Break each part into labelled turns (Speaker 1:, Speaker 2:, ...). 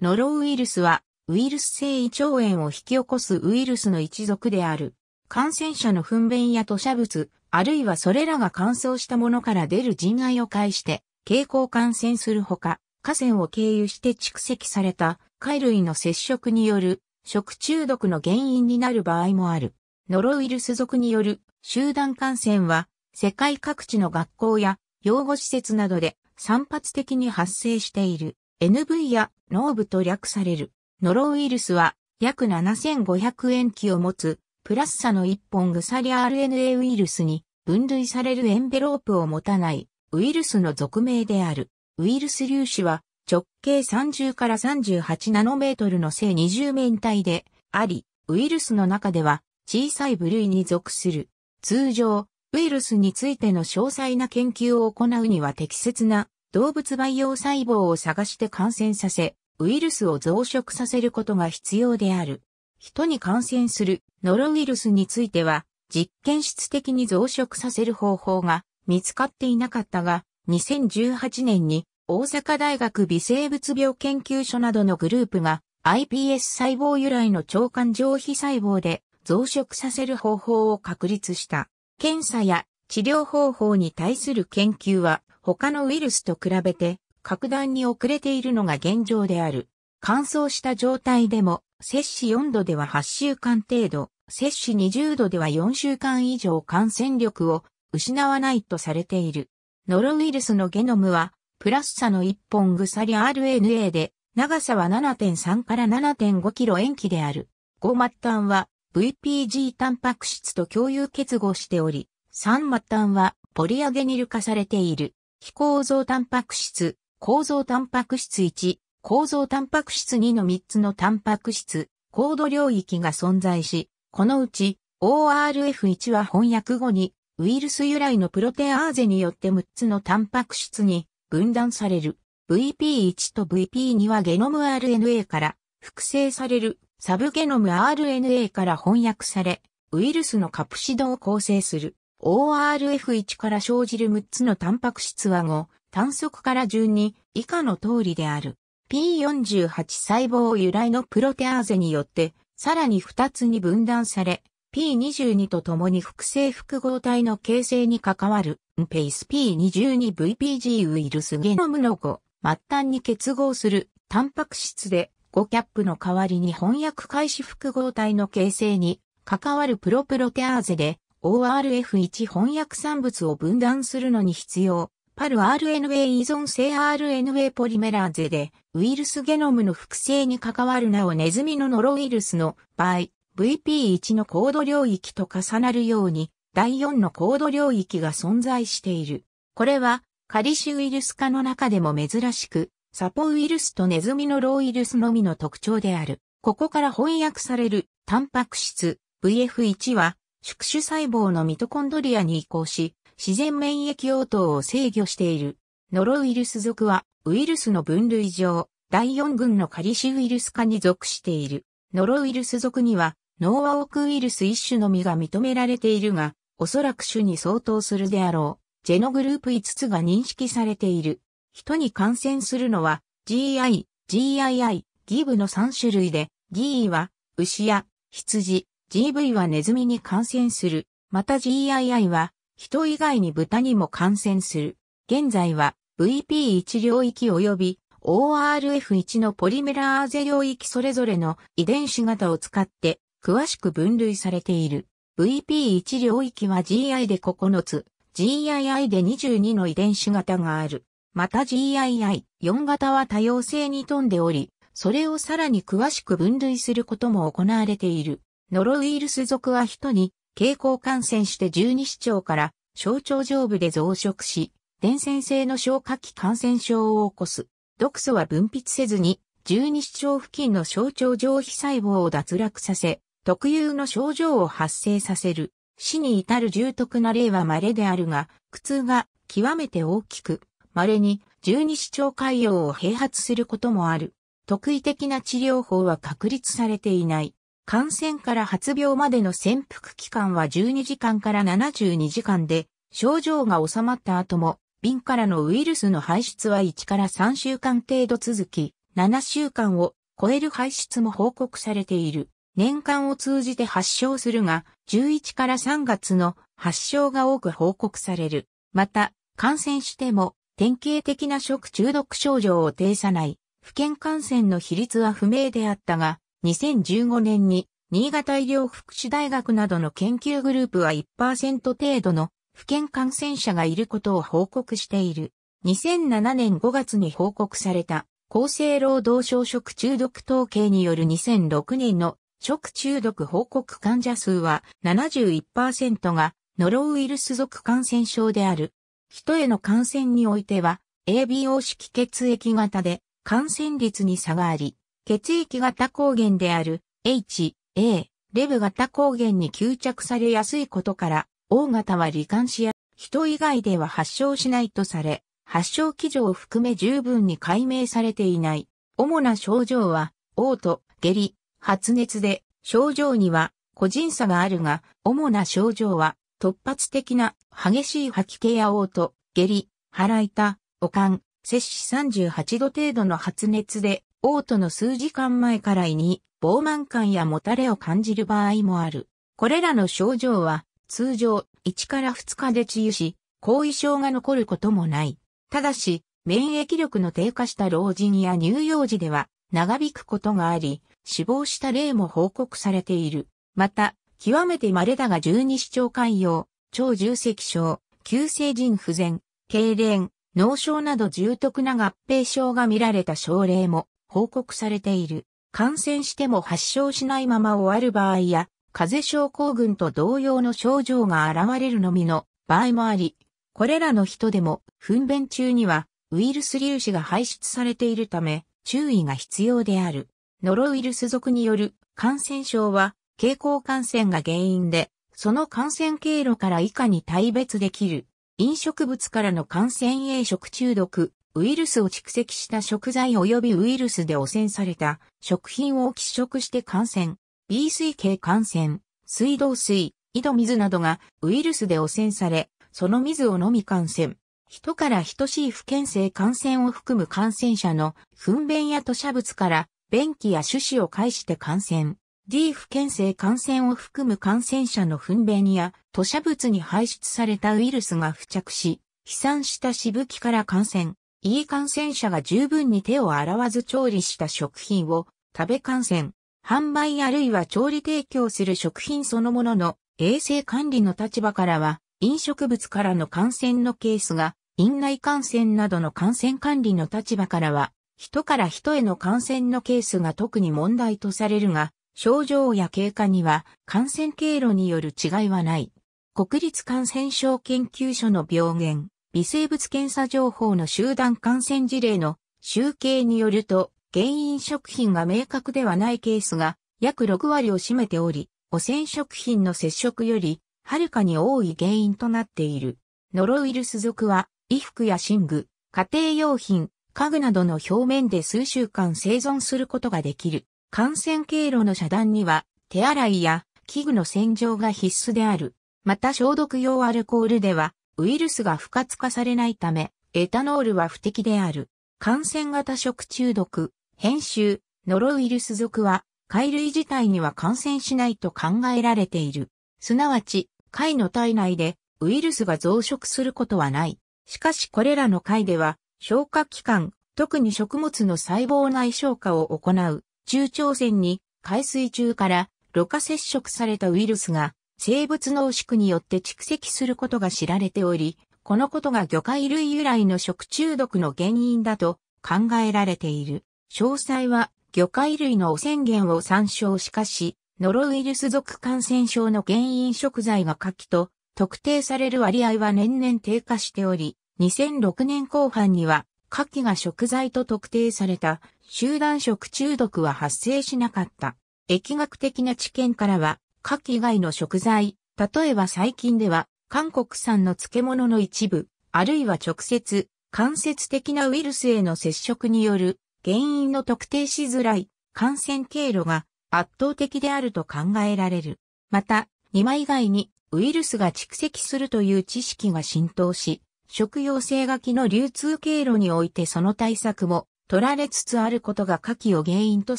Speaker 1: ノロウイルスは、ウイルス性胃腸炎を引き起こすウイルスの一族である。感染者の糞便や吐砂物、あるいはそれらが乾燥したものから出る人害を介して、蛍光感染するほか、河川を経由して蓄積された、貝類の接触による、食中毒の原因になる場合もある。ノロウイルス属による集団感染は、世界各地の学校や養護施設などで散発的に発生している。NV やノーブと略される。ノロウイルスは約7500塩基を持つプラスサの一本鎖 RNA ウイルスに分類されるエンベロープを持たないウイルスの俗名である。ウイルス粒子は直径30から38ナノメートルの正二重面体であり、ウイルスの中では小さい部類に属する。通常、ウイルスについての詳細な研究を行うには適切な動物培養細胞を探して感染させ、ウイルスを増殖させることが必要である。人に感染するノロウイルスについては、実験室的に増殖させる方法が見つかっていなかったが、2018年に大阪大学微生物病研究所などのグループが iPS 細胞由来の腸管上皮細胞で増殖させる方法を確立した。検査や治療方法に対する研究は他のウイルスと比べて格段に遅れているのが現状である。乾燥した状態でも、摂氏4度では8週間程度、摂氏20度では4週間以上感染力を失わないとされている。ノロウイルスのゲノムは、プラスサの1本鎖 RNA で、長さは7.3から7.5キロ延期である。5末端は VPG タンパク質と共有結合しており、3末端はポリアゲニル化されている。非構造タンパク質、構造タンパク質1、構造タンパク質2の3つのタンパク質、コード領域が存在し、このうち ORF1 は翻訳後にウイルス由来のプロテアーゼによって6つのタンパク質に分断される。VP1 と VP2 はゲノム RNA から複製されるサブゲノム RNA から翻訳され、ウイルスのカプシドを構成する。ORF1 から生じる6つのタンパク質は5、単速から順に以下の通りである。P48 細胞由来のプロテアーゼによって、さらに2つに分断され、P22 と共に複製複合体の形成に関わる、ペース P22VPG ウイルスゲノムの5、末端に結合する、タンパク質で、5キャップの代わりに翻訳開始複合体の形成に関わるプロプロテアーゼで、ORF1 翻訳産物を分断するのに必要、パル RNA 依存性 RNA ポリメラーゼで、ウイルスゲノムの複製に関わるなおネズミのノロウイルスの場合、VP1 のコード領域と重なるように、第4のコード領域が存在している。これは、カリシウイルス化の中でも珍しく、サポウイルスとネズミのロウイルスのみの特徴である。ここから翻訳される、タンパク質、VF1 は、宿主細胞のミトコンドリアに移行し、自然免疫応答を制御している。ノロウイルス属は、ウイルスの分類上、第4群のカリシウイルス科に属している。ノロウイルス属には、ノーアオクウイルス一種のみが認められているが、おそらく種に相当するであろう。ジェノグループ5つが認識されている。人に感染するのは、GI、GII、ギブの3種類で、ギーは、牛や、羊、GV はネズミに感染する。また GII は人以外に豚にも感染する。現在は VP1 領域及び ORF1 のポリメラーゼ領域それぞれの遺伝子型を使って詳しく分類されている。VP1 領域は GI で9つ、GII で22の遺伝子型がある。また GII4 型は多様性に富んでおり、それをさらに詳しく分類することも行われている。ノロウイルス属は人に蛍光感染して十二指腸から小腸上部で増殖し、伝染性の消化器感染症を起こす。毒素は分泌せずに、十二指腸付近の小腸上皮細胞を脱落させ、特有の症状を発生させる。死に至る重篤な例は稀であるが、苦痛が極めて大きく、稀に十二指腸潰瘍を併発することもある。特異的な治療法は確立されていない。感染から発病までの潜伏期間は12時間から72時間で、症状が収まった後も、瓶からのウイルスの排出は1から3週間程度続き、7週間を超える排出も報告されている。年間を通じて発症するが、11から3月の発症が多く報告される。また、感染しても典型的な食中毒症状を呈さない、不健感染の比率は不明であったが、2015年に新潟医療福祉大学などの研究グループは1%程度の不健感染者がいることを報告している。2007年5月に報告された厚生労働省食中毒統計による2006年の食中毒報告患者数は71%がノロウイルス属感染症である。人への感染においては ABO 式血液型で感染率に差があり、血液型抗原である H、A、レブ型抗原に吸着されやすいことから、O 型は罹患しや、人以外では発症しないとされ、発症基準を含め十分に解明されていない。主な症状は、嘔吐、下痢、発熱で、症状には個人差があるが、主な症状は、突発的な激しい吐き気や嘔吐、下痢、腹痛、悪寒、摂氏38度程度の発熱で、嘔吐の数時間前から胃に、膨慢感やもたれを感じる場合もある。これらの症状は、通常1から2日で治癒し、後遺症が残ることもない。ただし、免疫力の低下した老人や乳幼児では長引くことがあり、死亡した例も報告されている。また、極めて稀だが十二指腸潰瘍、超重積症、急性腎不全、痙攣、脳症など重篤な合併症が見られた症例も報告されている。感染しても発症しないまま終わる場合や、風邪症候群と同様の症状が現れるのみの場合もあり、これらの人でも、糞便中にはウイルス粒子が排出されているため、注意が必要である。ノロウイルス属による感染症は、蛍光感染が原因で、その感染経路から以下に大別できる。飲食物からの感染栄食中毒、ウイルスを蓄積した食材及びウイルスで汚染された食品を喫食して感染、B 水系感染、水道水、井戸水などがウイルスで汚染され、その水を飲み感染。人から等しい不健性感染を含む感染者の糞便や吐砂物から便器や種子を介して感染。D 不健性感染を含む感染者の糞便や吐砂物に排出されたウイルスが付着し、飛散したしぶきから感染。E 感染者が十分に手を洗わず調理した食品を食べ感染、販売あるいは調理提供する食品そのものの衛生管理の立場からは飲食物からの感染のケースが院内感染などの感染管理の立場からは人から人への感染のケースが特に問題とされるが症状や経過には感染経路による違いはない。国立感染症研究所の病原。微生物検査情報の集団感染事例の集計によると、原因食品が明確ではないケースが約6割を占めており、汚染食品の接触より、はるかに多い原因となっている。ノロウイルス属は、衣服や寝具、家庭用品、家具などの表面で数週間生存することができる。感染経路の遮断には、手洗いや器具の洗浄が必須である。また消毒用アルコールでは、ウイルスが不活化されないため、エタノールは不適である。感染型食中毒、編集、ノロウイルス属は、貝類自体には感染しないと考えられている。すなわち、貝の体内でウイルスが増殖することはない。しかしこれらの貝では、消化器官、特に食物の細胞内消化を行う中腸腺に海水中からろ過接触されたウイルスが生物濃縮によって蓄積することが知られており、このことが魚介類由来の食中毒の原因だと考えられている。詳細は魚介類の汚染源を参照しかし、ノロウイルス属感染症の原因食材が夏季と特定される割合は年々低下しており、2006年後半には夏季が食材と特定された集団食中毒は発生しなかった。疫学的な知見からは牡蠣以外の食材、例えば最近では、韓国産の漬物の一部、あるいは直接、間接的なウイルスへの接触による原因の特定しづらい感染経路が圧倒的であると考えられる。また、枚以外にウイルスが蓄積するという知識が浸透し、食用性ガキの流通経路においてその対策も取られつつあることが火器を原因と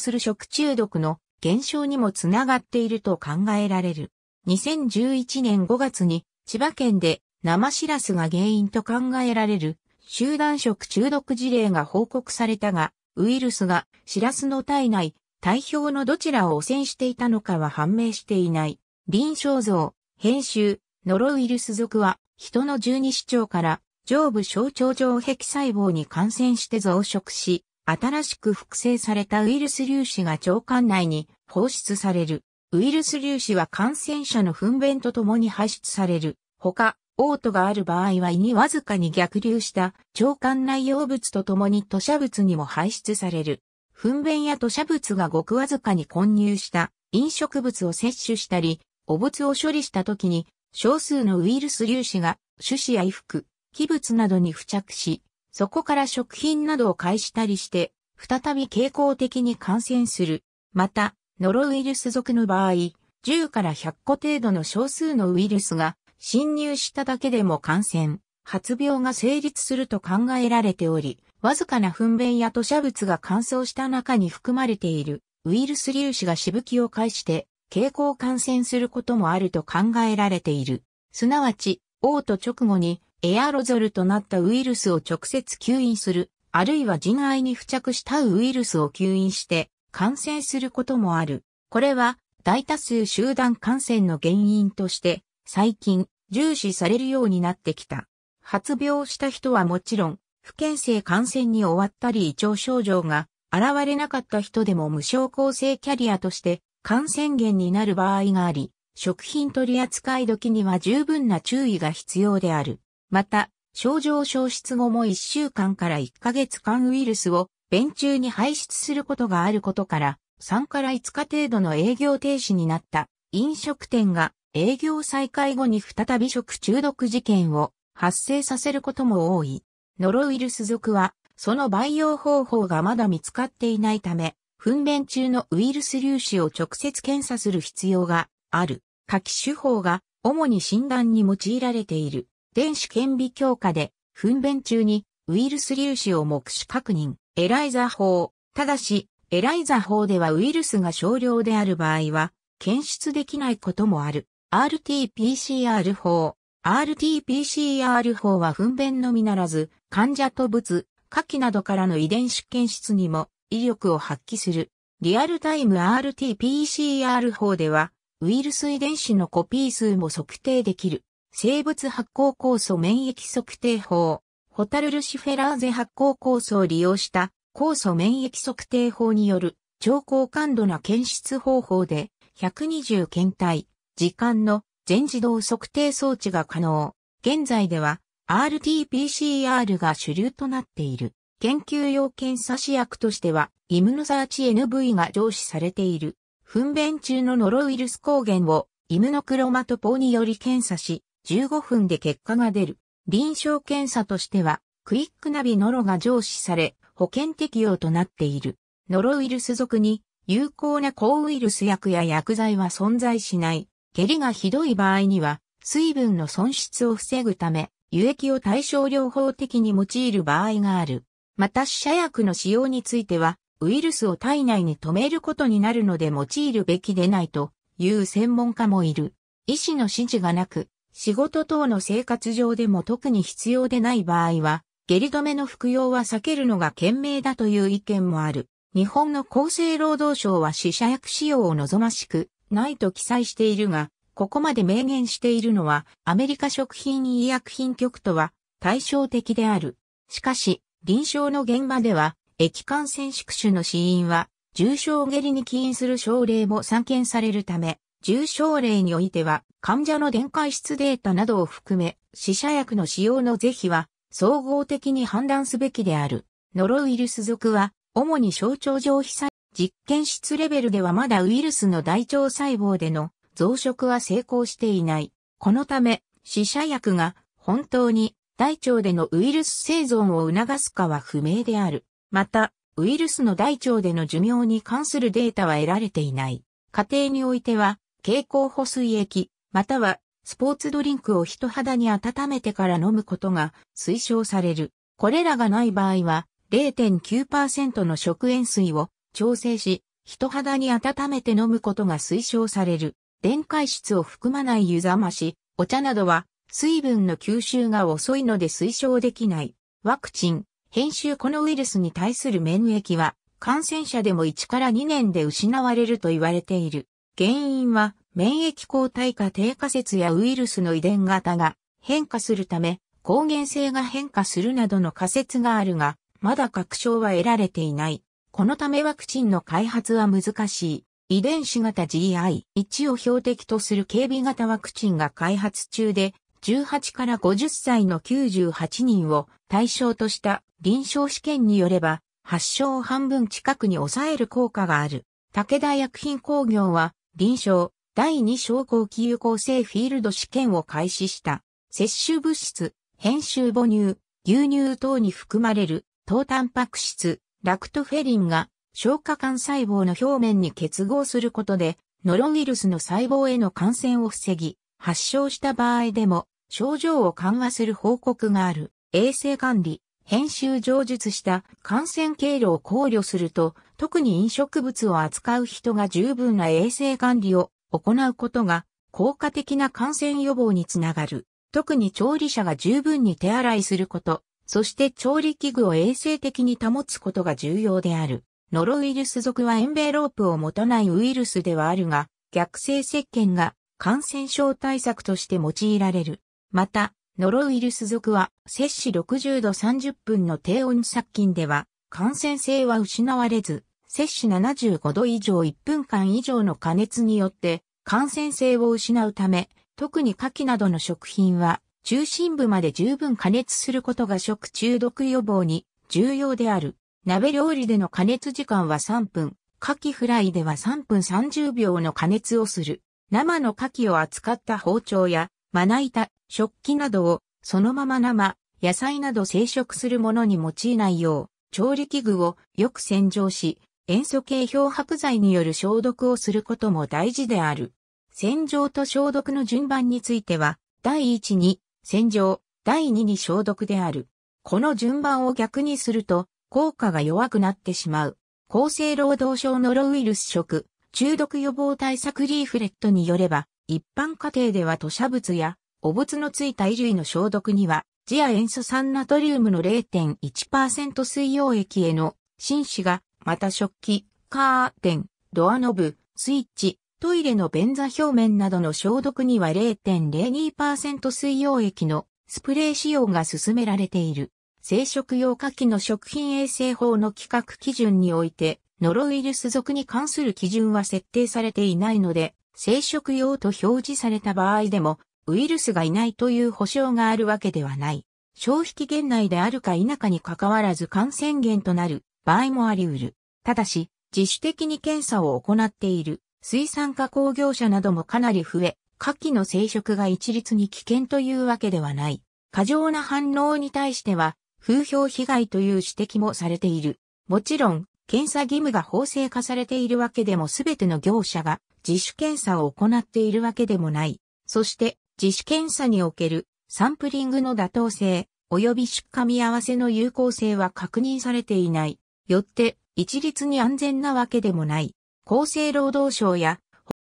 Speaker 1: する食中毒の減少にもつながっていると考えられる。2011年5月に千葉県で生シラスが原因と考えられる集団食中毒事例が報告されたが、ウイルスがシラスの体内、体表のどちらを汚染していたのかは判明していない。臨床像、編集、ノロウイルス属は人の十二指腸から上部小腸上壁細胞に感染して増殖し、新しく複製されたウイルス粒子が腸管内に放出される。ウイルス粒子は感染者の糞便とともに排出される。他、嘔吐がある場合は胃にわずかに逆流した腸管内容物とともに吐砂物にも排出される。糞便や吐砂物がごくわずかに混入した飲食物を摂取したり、汚物を処理した時に少数のウイルス粒子が種子や衣服、器物などに付着し、そこから食品などを介したりして、再び傾向的に感染する。また、ノロウイルス属の場合、10から100個程度の少数のウイルスが侵入しただけでも感染、発病が成立すると考えられており、わずかな糞便や吐砂物が乾燥した中に含まれているウイルス粒子がしぶきを介して、傾向感染することもあると考えられている。すなわち、嘔吐直後にエアロゾルとなったウイルスを直接吸引する、あるいは人愛に付着したウイルスを吸引して感染することもある。これは大多数集団感染の原因として最近重視されるようになってきた。発病した人はもちろん、不健性感染に終わったり胃腸症状が現れなかった人でも無症候性キャリアとして感染源になる場合があり、食品取扱い時には十分な注意が必要である。また、症状消失後も1週間から1ヶ月間ウイルスを便中に排出することがあることから、3から5日程度の営業停止になった飲食店が営業再開後に再び食中毒事件を発生させることも多い。ノロウイルス属は、その培養方法がまだ見つかっていないため、糞便中のウイルス粒子を直接検査する必要がある書き手法が主に診断に用いられている電子顕微鏡下で糞便中にウイルス粒子を目視確認エライザ法。ただし、エライザ法ではウイルスが少量である場合は検出できないこともある。RT-PCR 法。RT-PCR 法は糞便のみならず、患者と物、下記などからの遺伝子検出にも威力を発揮する。リアルタイム RT-PCR 法では、ウイルス遺伝子のコピー数も測定できる、生物発光酵素免疫測定法、ホタルルシフェラーゼ発光酵素を利用した酵素免疫測定法による超高感度な検出方法で120検体、時間の全自動測定装置が可能。現在では RT-PCR が主流となっている。研究用検査試薬としてはイムノサーチ NV が上司されている。糞便中のノロウイルス抗原をイムノクロマトポーにより検査し、15分で結果が出る。臨床検査としては、クイックナビノロが上司され、保険適用となっている。ノロウイルス属に有効な抗ウイルス薬や薬剤は存在しない。下痢がひどい場合には、水分の損失を防ぐため、輸液を対症療法的に用いる場合がある。また、死者薬の使用については、ウイルスを体内に止めることになるので用いるべきでないという専門家もいる。医師の指示がなく、仕事等の生活上でも特に必要でない場合は、下痢止めの服用は避けるのが賢明だという意見もある。日本の厚生労働省は死者薬使用を望ましくないと記載しているが、ここまで明言しているのはアメリカ食品医薬品局とは対照的である。しかし、臨床の現場では液感染縮種の死因は、重症下痢に起因する症例も散見されるため、重症例においては、患者の電解質データなどを含め、死者薬の使用の是非は、総合的に判断すべきである。ノロウイルス属は、主に象徴上被災。実験室レベルではまだウイルスの大腸細胞での増殖は成功していない。このため、死者薬が本当に大腸でのウイルス生存を促すかは不明である。また、ウイルスの大腸での寿命に関するデータは得られていない。家庭においては、蛍光補水液、またはスポーツドリンクを人肌に温めてから飲むことが推奨される。これらがない場合は、0.9%の食塩水を調整し、人肌に温めて飲むことが推奨される。電解質を含まない湯冷まし、お茶などは水分の吸収が遅いので推奨できない。ワクチン、編集このウイルスに対する免疫は、感染者でも1から2年で失われると言われている。原因は、免疫抗体化低下説やウイルスの遺伝型が変化するため、抗原性が変化するなどの仮説があるが、まだ確証は得られていない。このためワクチンの開発は難しい。遺伝子型 GI1 を標的とする警備型ワクチンが開発中で、18から50歳の98人を対象とした臨床試験によれば、発症を半分近くに抑える効果がある。武田薬品工業は、臨床、第2症後期有効性フィールド試験を開始した。摂取物質、編集母乳、牛乳等に含まれる、糖タンパク質、ラクトフェリンが、消化管細胞の表面に結合することで、ノロウイルスの細胞への感染を防ぎ、発症した場合でも、症状を緩和する報告がある。衛生管理、編集上述した感染経路を考慮すると、特に飲食物を扱う人が十分な衛生管理を行うことが効果的な感染予防につながる。特に調理者が十分に手洗いすること、そして調理器具を衛生的に保つことが重要である。ノロウイルス属はエンベロープを持たないウイルスではあるが、逆性石鹸が感染症対策として用いられる。また、ノロウイルス属は、摂氏60度30分の低温殺菌では、感染性は失われず、摂氏75度以上1分間以上の加熱によって、感染性を失うため、特に牡蠣などの食品は、中心部まで十分加熱することが食中毒予防に重要である。鍋料理での加熱時間は3分、牡蠣フライでは3分30秒の加熱をする。生の牡蠣を扱った包丁やまな板、食器などをそのまま生、野菜など生食するものに用いないよう、調理器具をよく洗浄し、塩素系漂白剤による消毒をすることも大事である。洗浄と消毒の順番については、第1に洗浄、第2に消毒である。この順番を逆にすると、効果が弱くなってしまう。厚生労働省ノロウイルス食、中毒予防対策リーフレットによれば、一般家庭では吐砂物や、お物のついた衣類の消毒には、次亜塩素酸ナトリウムの0.1%水溶液への浸死が、また食器、カーテン、ドアノブ、スイッチ、トイレの便座表面などの消毒には0.02%水溶液のスプレー使用が進められている。生殖用火器の食品衛生法の規格基準において、ノロウイルス属に関する基準は設定されていないので、生殖用と表示された場合でも、ウイルスがいないという保証があるわけではない。消費期限内であるか否かに関わらず感染源となる場合もあり得る。ただし、自主的に検査を行っている水産加工業者などもかなり増え、下記の生殖が一律に危険というわけではない。過剰な反応に対しては、風評被害という指摘もされている。もちろん、検査義務が法制化されているわけでも全ての業者が自主検査を行っているわけでもない。そして自主検査におけるサンプリングの妥当性及び出荷見合わせの有効性は確認されていない。よって一律に安全なわけでもない。厚生労働省や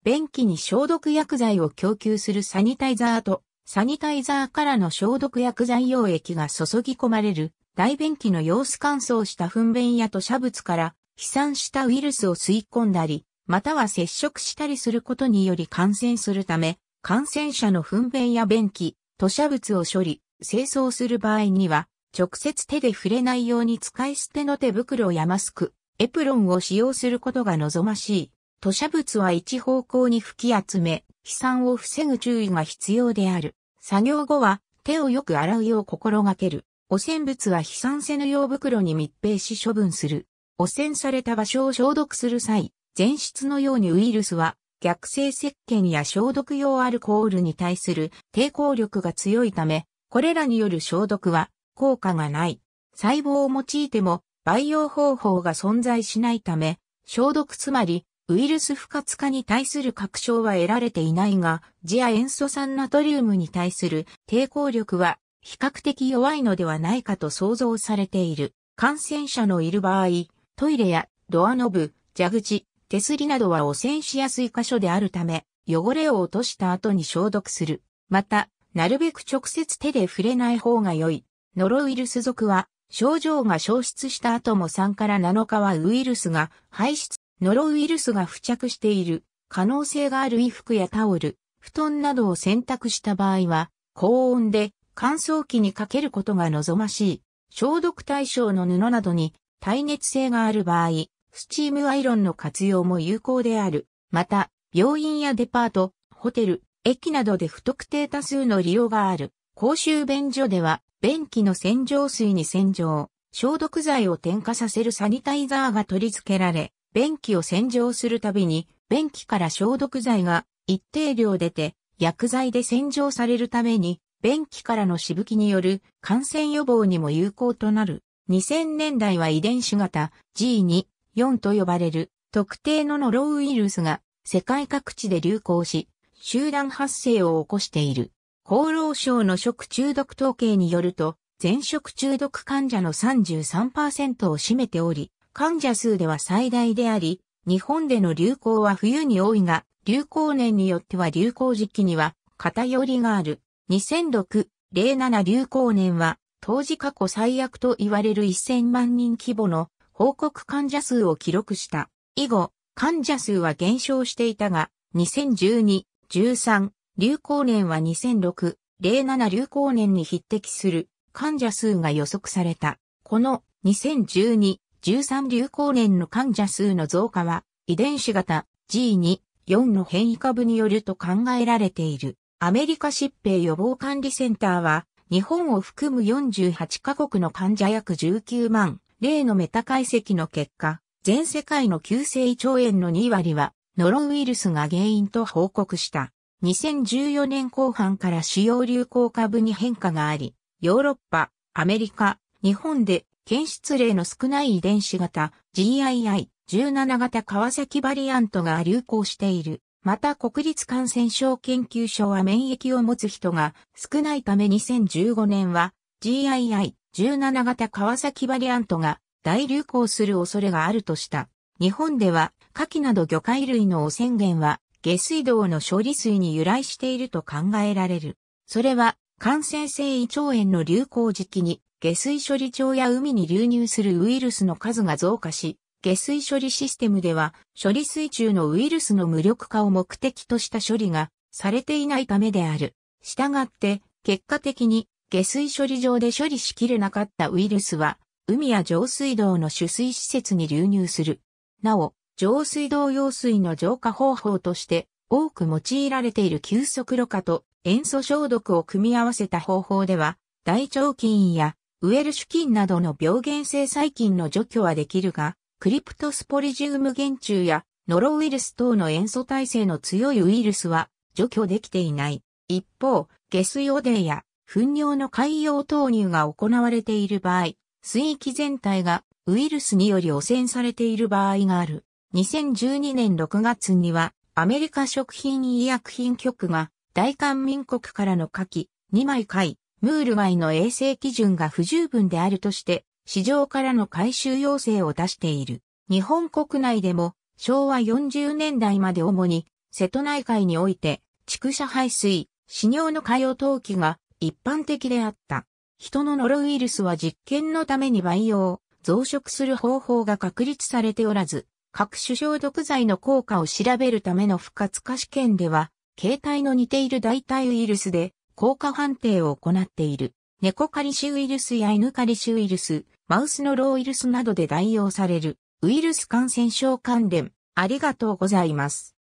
Speaker 1: 便器に消毒薬剤を供給するサニタイザーとサニタイザーからの消毒薬剤溶液が注ぎ込まれる大便器の様子乾燥した糞便や吐砂物から飛散したウイルスを吸い込んだり、または接触したりすることにより感染するため、感染者の糞便や便器、吐砂物を処理、清掃する場合には、直接手で触れないように使い捨ての手袋やマスク、エプロンを使用することが望ましい。吐砂物は一方向に吹き集め、飛散を防ぐ注意が必要である。作業後は手をよく洗うよう心がける。汚染物は飛散せぬ用袋に密閉し処分する。汚染された場所を消毒する際、前室のようにウイルスは逆性石鹸や消毒用アルコールに対する抵抗力が強いため、これらによる消毒は効果がない。細胞を用いても培養方法が存在しないため、消毒つまりウイルス不活化に対する確証は得られていないが、次亜塩素酸ナトリウムに対する抵抗力は比較的弱いのではないかと想像されている。感染者のいる場合、トイレやドアノブ、蛇口、手すりなどは汚染しやすい箇所であるため、汚れを落とした後に消毒する。また、なるべく直接手で触れない方が良い。ノロウイルス属は、症状が消失した後も3から7日はウイルスが排出、ノロウイルスが付着している可能性がある衣服やタオル、布団などを洗濯した場合は、高温で乾燥機にかけることが望ましい。消毒対象の布などに耐熱性がある場合、スチームアイロンの活用も有効である。また、病院やデパート、ホテル、駅などで不特定多数の利用がある。公衆便所では、便器の洗浄水に洗浄、消毒剤を添加させるサニタイザーが取り付けられ、便器を洗浄するたびに、便器から消毒剤が一定量出て、薬剤で洗浄されるために、便器からのしぶきによる感染予防にも有効となる。2000年代は遺伝子型 G2、4と呼ばれる特定のノロウイルスが世界各地で流行し、集団発生を起こしている。厚労省の食中毒統計によると、全食中毒患者の33%を占めており、患者数では最大であり、日本での流行は冬に多いが、流行年によっては流行時期には偏りがある。2006、07流行年は、当時過去最悪と言われる1000万人規模の報告患者数を記録した。以後、患者数は減少していたが、2012、13、流行年は2006、07流行年に匹敵する患者数が予測された。この2012、13流行年の患者数の増加は遺伝子型 G2、4の変異株によると考えられている。アメリカ疾病予防管理センターは、日本を含む48カ国の患者約19万例のメタ解析の結果、全世界の急性胃腸炎の2割は、ノロウイルスが原因と報告した。2014年後半から主要流行株に変化があり、ヨーロッパ、アメリカ、日本で検出例の少ない遺伝子型 GII17 型川崎バリアントが流行している。また国立感染症研究所は免疫を持つ人が少ないため2015年は GII17 型川崎バリアントが大流行する恐れがあるとした。日本では下記など魚介類の汚染源は下水道の処理水に由来していると考えられる。それは感染性胃腸炎の流行時期に下水処理場や海に流入するウイルスの数が増加し、下水処理システムでは、処理水中のウイルスの無力化を目的とした処理がされていないためである。したがって、結果的に下水処理場で処理しきれなかったウイルスは、海や上水道の取水施設に流入する。なお、上水道用水の浄化方法として多く用いられている急速ろ過と塩素消毒を組み合わせた方法では、大腸菌やウエルシュ菌などの病原性細菌の除去はできるが、クリプトスポリジウム原虫やノロウイルス等の塩素耐性の強いウイルスは除去できていない。一方、下水汚泥や糞尿の海洋投入が行われている場合、水域全体がウイルスにより汚染されている場合がある。2012年6月には、アメリカ食品医薬品局が、大韓民国からの下記、2枚貝、ムール貝の衛生基準が不十分であるとして、市場からの回収要請を出している。日本国内でも昭和40年代まで主に瀬戸内海において畜舎排水、死尿の海洋投棄が一般的であった。人のノロウイルスは実験のために培養、増殖する方法が確立されておらず、各種消毒剤の効果を調べるための不活化試験では、携帯の似ている代替ウイルスで効果判定を行っている。猫カリシウイルスや犬カリシウイルス、マウスのロウイルスなどで代用されるウイルス感染症関連。ありがとうございます。